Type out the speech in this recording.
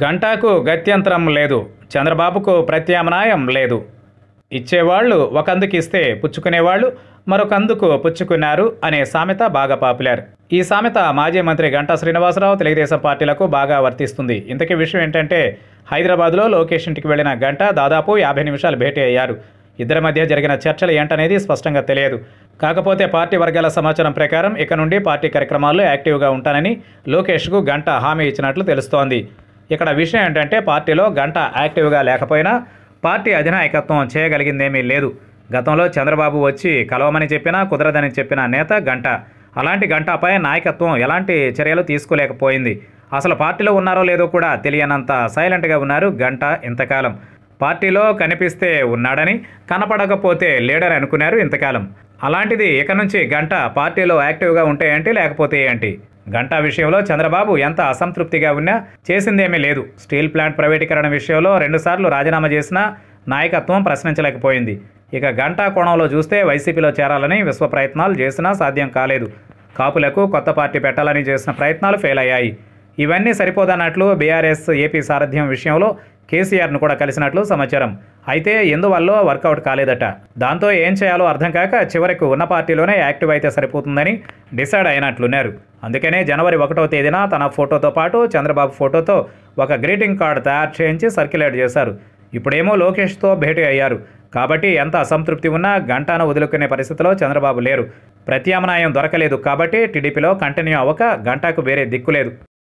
గంటాకు గత్యంతరం లేదు చంద్రబాబుకు ప్రత్యామ్నాయం లేదు ఇచ్చేవాళ్ళు ఒకందుకిస్తే పుచ్చుకునేవాళ్ళు మరొకందుకు పుచ్చుకున్నారు అనే సామెత బాగా పాపులర్ ఈ సామెత మాజీ మంత్రి గంటా శ్రీనివాసరావు తెలుగుదేశం పార్టీలకు బాగా వర్తిస్తుంది ఇంతకీ విషయం ఏంటంటే హైదరాబాద్లో లోకేష్ ఇంటికి వెళ్లిన గంట దాదాపు యాభై నిమిషాలు భేటీ అయ్యారు ఇద్దరి మధ్య జరిగిన చర్చలు ఏంటనేది స్పష్టంగా తెలియదు కాకపోతే పార్టీ వర్గాల సమాచారం ప్రకారం ఇక నుండి పార్టీ కార్యక్రమాల్లో యాక్టివ్గా ఉంటానని లోకేష్కు గంట హామీ ఇచ్చినట్లు తెలుస్తోంది ఇక్కడ విషయం ఏంటంటే పార్టీలో గంట యాక్టివ్గా లేకపోయినా పార్టీ అధినాయకత్వం చేయగలిగిందేమీ లేదు గతంలో చంద్రబాబు వచ్చి కలవమని చెప్పినా కుదరదని చెప్పిన నేత గంట అలాంటి గంటపై నాయకత్వం ఎలాంటి చర్యలు తీసుకోలేకపోయింది అసలు పార్టీలో ఉన్నారో లేదో కూడా తెలియనంత సైలెంట్గా ఉన్నారు గంట ఇంతకాలం పార్టీలో కనిపిస్తే ఉన్నాడని కనపడకపోతే లీడర్ అనుకున్నారు ఇంతకాలం అలాంటిది ఇక నుంచి గంట పార్టీలో యాక్టివ్గా ఉంటే ఏంటి లేకపోతే ఏంటి గంటా విషయంలో చంద్రబాబు ఎంత అసంతృప్తిగా ఉన్నా చేసిందేమీ లేదు స్టీల్ ప్లాంట్ ప్రైవేటీకరణ విషయంలో రెండుసార్లు రాజీనామా చేసినా నాయకత్వం ప్రశ్నించలేకపోయింది ఇక గంటా కోణంలో చూస్తే వైసీపీలో చేరాలని విశ్వ ప్రయత్నాలు చేసినా సాధ్యం కాలేదు కాపులకు కొత్త పార్టీ పెట్టాలని చేసిన ప్రయత్నాలు ఫెయిల్ అయ్యాయి ఇవన్నీ సరిపోదన్నట్లు బీఆర్ఎస్ ఏపీ సారథ్యం విషయంలో కేసీఆర్ను కూడా కలిసినట్లు సమాచారం అయితే ఎందువల్ల వర్కౌట్ కాలేదట దాంతో ఏం చేయాలో అర్థం కాక చివరకు ఉన్న పార్టీలోనే యాక్టివ్ అయితే సరిపోతుందని డిసైడ్ అయినట్లున్నారు అందుకనే జనవరి ఒకటో తేదీన తన ఫోటోతో పాటు చంద్రబాబు ఫోటోతో ఒక గ్రీటింగ్ కార్డు తయారు చేయించి సర్క్యులేట్ చేశారు ఇప్పుడేమో లోకేష్తో భేటీ అయ్యారు కాబట్టి ఎంత అసంతృప్తి ఉన్నా గంటాను వదులుకునే పరిస్థితిలో చంద్రబాబు లేరు ప్రత్యామ్నాయం దొరకలేదు కాబట్టి టీడీపీలో కంటిన్యూ అవ్వక గంటాకు వేరే దిక్కు లేదు